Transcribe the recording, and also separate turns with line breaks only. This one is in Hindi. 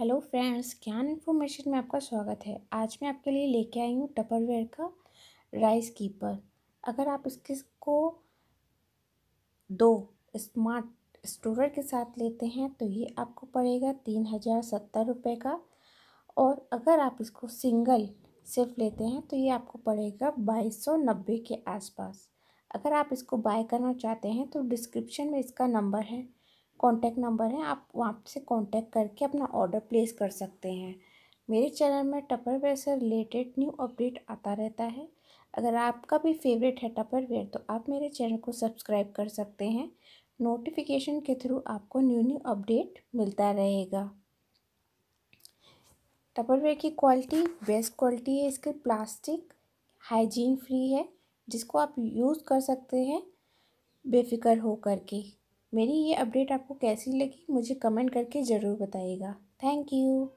हेलो फ्रेंड्स ज्ञान इन्फॉर्मेशन में आपका स्वागत है आज मैं आपके लिए लेके आई हूँ टपरवेयर का राइस कीपर अगर आप इसके को दो स्मार्ट स्टोरर के साथ लेते हैं तो ये आपको पड़ेगा तीन हज़ार सत्तर रुपये का और अगर आप इसको सिंगल सिर्फ लेते हैं तो ये आपको पड़ेगा बाईस सौ नब्बे के आसपास अगर आप इसको बाय करना चाहते हैं तो डिस्क्रिप्शन में इसका नंबर है कॉन्टैक्ट नंबर है आप वहाँ से कॉन्टैक्ट करके अपना ऑर्डर प्लेस कर सकते हैं मेरे चैनल में टपरवेयर से रिलेटेड न्यू अपडेट आता रहता है अगर आपका भी फेवरेट है टपरवेयर तो आप मेरे चैनल को सब्सक्राइब कर सकते हैं नोटिफिकेशन के थ्रू आपको न्यू न्यू अपडेट मिलता रहेगा टपरवेयर की क्वालिटी बेस्ट क्वालिटी है इसके प्लास्टिक हाइजीन फ्री है जिसको आप यूज़ कर सकते हैं बेफिक्र होकर के मेरी ये अपडेट आपको कैसी लगी मुझे कमेंट करके ज़रूर बताइएगा थैंक यू